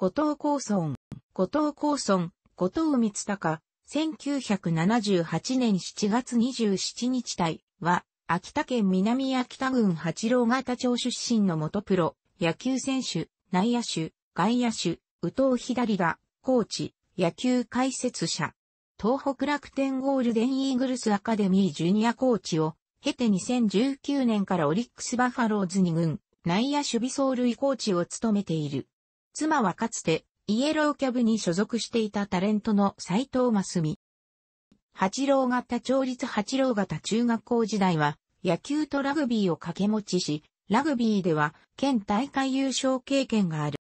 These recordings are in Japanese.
後藤高村、後藤高村、後藤光隆、1978年7月27日隊は、秋田県南秋田郡八郎型町出身の元プロ、野球選手、内野手、外野手、宇藤左田、コーチ、野球解説者。東北楽天ゴールデンイーグルスアカデミージュニアコーチを、経て2019年からオリックスバファローズに軍、内野守備走塁コーチを務めている。妻はかつて、イエローキャブに所属していたタレントの斎藤真澄。八郎型町立八郎型中学校時代は、野球とラグビーを掛け持ちし、ラグビーでは、県大会優勝経験がある。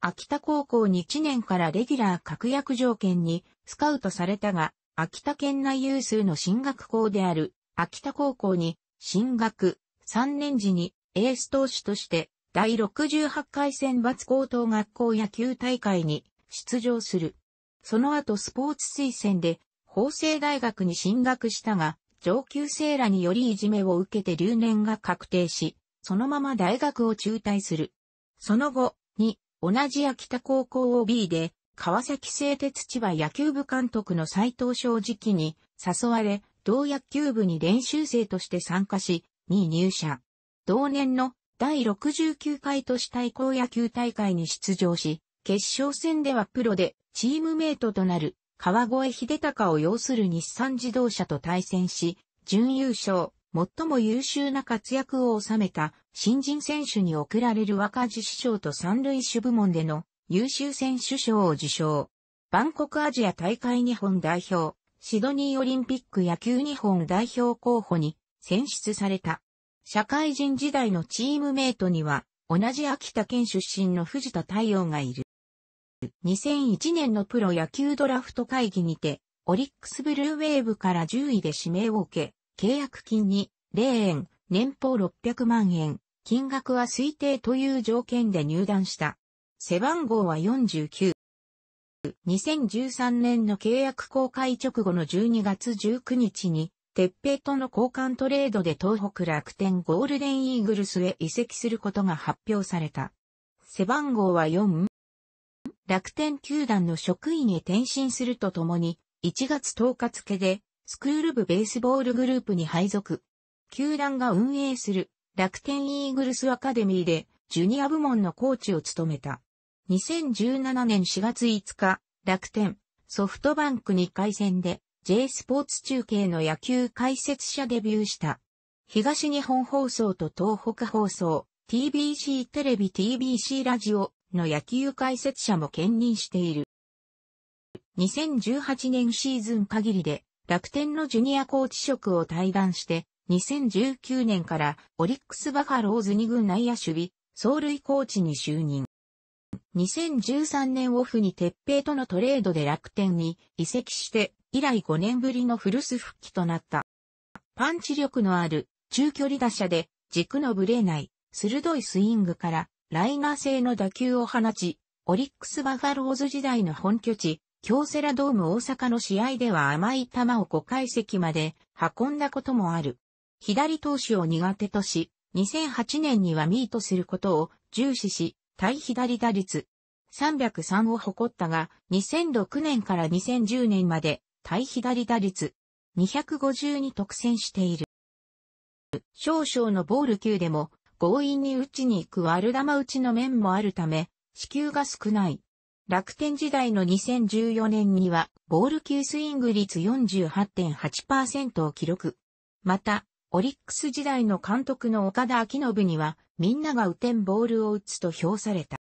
秋田高校に1年からレギュラー確約条件にスカウトされたが、秋田県内有数の進学校である秋田高校に進学3年時にエース投手として第68回選抜高等学校野球大会に出場する。その後スポーツ推薦で法政大学に進学したが、上級生らによりいじめを受けて留年が確定し、そのまま大学を中退する。その後、に、同じ秋田高校 OB で、川崎製鉄千葉野球部監督の斎藤正直に誘われ、同野球部に練習生として参加し、に入社。同年の第69回都市対抗野球大会に出場し、決勝戦ではプロでチームメイトとなる川越秀隆を擁する日産自動車と対戦し、準優勝、最も優秀な活躍を収めた新人選手に贈られる若獅子賞と三塁手部門での優秀選手賞を受賞。バンコクアジア大会日本代表、シドニーオリンピック野球日本代表候補に選出された。社会人時代のチームメイトには、同じ秋田県出身の藤田太陽がいる。2001年のプロ野球ドラフト会議にて、オリックスブルーウェーブから10位で指名を受け、契約金に0円、年俸600万円、金額は推定という条件で入団した。背番号は49。2013年の契約公開直後の12月19日に鉄平との交換トレードで東北楽天ゴールデンイーグルスへ移籍することが発表された。背番号は4。楽天球団の職員へ転身するとともに、1月10日付で、スクール部ベースボールグループに配属。球団が運営する楽天イーグルスアカデミーでジュニア部門のコーチを務めた。2017年4月5日、楽天、ソフトバンク2回戦で J スポーツ中継の野球解説者デビューした。東日本放送と東北放送、TBC テレビ TBC ラジオの野球解説者も兼任している。2018年シーズン限りで楽天のジュニアコーチ職を退団して、2019年からオリックスバファローズ2軍内野守備、走塁コーチに就任。2013年オフに鉄平とのトレードで楽天に移籍して以来5年ぶりの古巣復帰となった。パンチ力のある中距離打者で軸のぶれない鋭いスイングからライナー性の打球を放ち、オリックスバファローズ時代の本拠地、京セラドーム大阪の試合では甘い球を5階席まで運んだこともある。左投手を苦手とし、2008年にはミートすることを重視し、対左打率303を誇ったが、2006年から2010年まで対左打率250に特選している。少々のボール級でも強引に打ちに行く悪玉打ちの面もあるため、支給が少ない。楽天時代の2014年には、ボール級スイング率48.8%を記録。また、オリックス時代の監督の岡田明信には、みんなが打てんボールを打つと評された。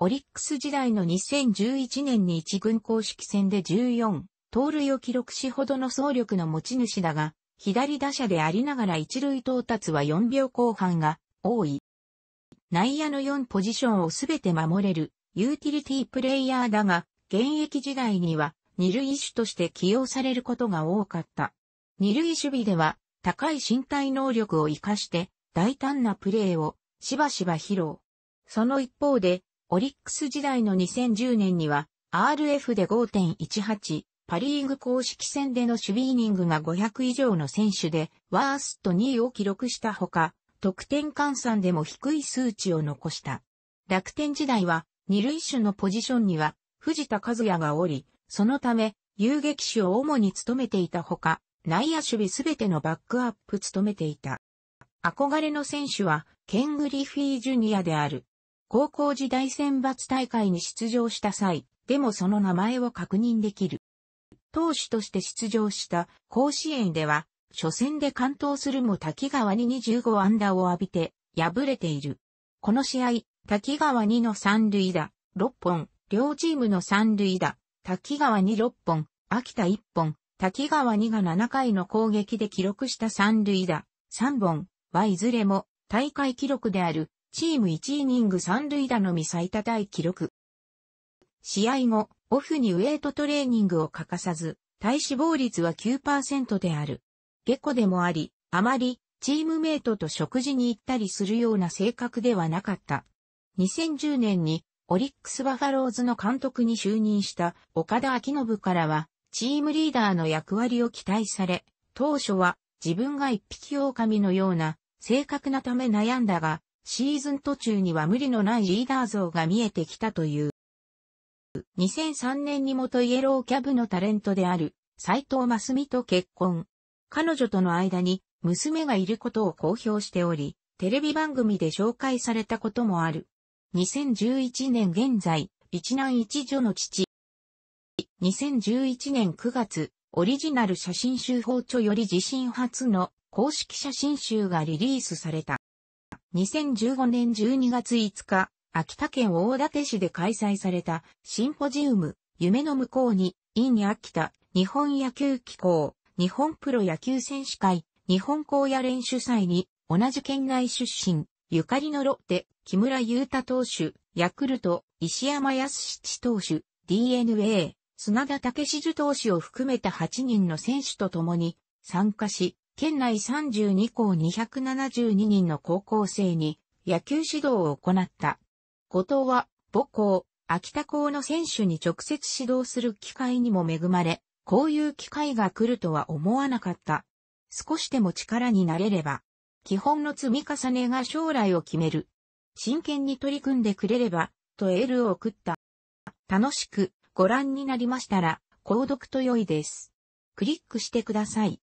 オリックス時代の2011年に一軍公式戦で14盗塁を記録しほどの走力の持ち主だが、左打者でありながら一塁到達は4秒後半が多い。内野の4ポジションをすべて守れるユーティリティプレイヤーだが、現役時代には二塁手として起用されることが多かった。二塁守備では高い身体能力を活かして大胆なプレーをしばしば披露。その一方で、オリックス時代の2010年には RF で5.18、パリーグ公式戦での守備イニングが500以上の選手で、ワースト2位を記録したほか、得点換算でも低い数値を残した。楽天時代は、二塁手のポジションには、藤田和也がおり、そのため、遊撃手を主に務めていたほか、内野守備すべてのバックアップ務めていた。憧れの選手は、ケン・グリフィー・ジュニアである。高校時代選抜大会に出場した際、でもその名前を確認できる。投手として出場した甲子園では、初戦で完投するも滝川に25安打を浴びて、敗れている。この試合、滝川2の三塁打、6本、両チームの三塁打、滝川2、6本、秋田1本、滝川2が7回の攻撃で記録した三塁打、3本、はいずれも大会記録である、チーム1イニング三塁打のみ最多タ記録。試合後、オフにウェイトトレーニングを欠かさず、体脂肪率は9%である。下戸でもあり、あまりチームメイトと食事に行ったりするような性格ではなかった。2010年にオリックスバファローズの監督に就任した岡田明信からは、チームリーダーの役割を期待され、当初は自分が一匹狼のような正確なため悩んだが、シーズン途中には無理のないリーダー像が見えてきたという。2003年に元イエローキャブのタレントである斎藤真美と結婚。彼女との間に娘がいることを公表しており、テレビ番組で紹介されたこともある。2011年現在、一男一女の父。2011年9月、オリジナル写真集包丁より自身初の公式写真集がリリースされた。2015年12月5日、秋田県大館市で開催されたシンポジウム、夢の向こうに、イン秋田、日本野球機構、日本プロ野球選手会、日本高野連主催に、同じ県内出身、ゆかりのロッテ、木村優太投手、ヤクルト、石山康七投手、DNA、砂田武志投手を含めた8人の選手と共に参加し、県内32校272人の高校生に野球指導を行った。後藤は母校、秋田校の選手に直接指導する機会にも恵まれ、こういう機会が来るとは思わなかった。少しでも力になれれば、基本の積み重ねが将来を決める。真剣に取り組んでくれれば、とエールを送った。楽しくご覧になりましたら、購読と良いです。クリックしてください。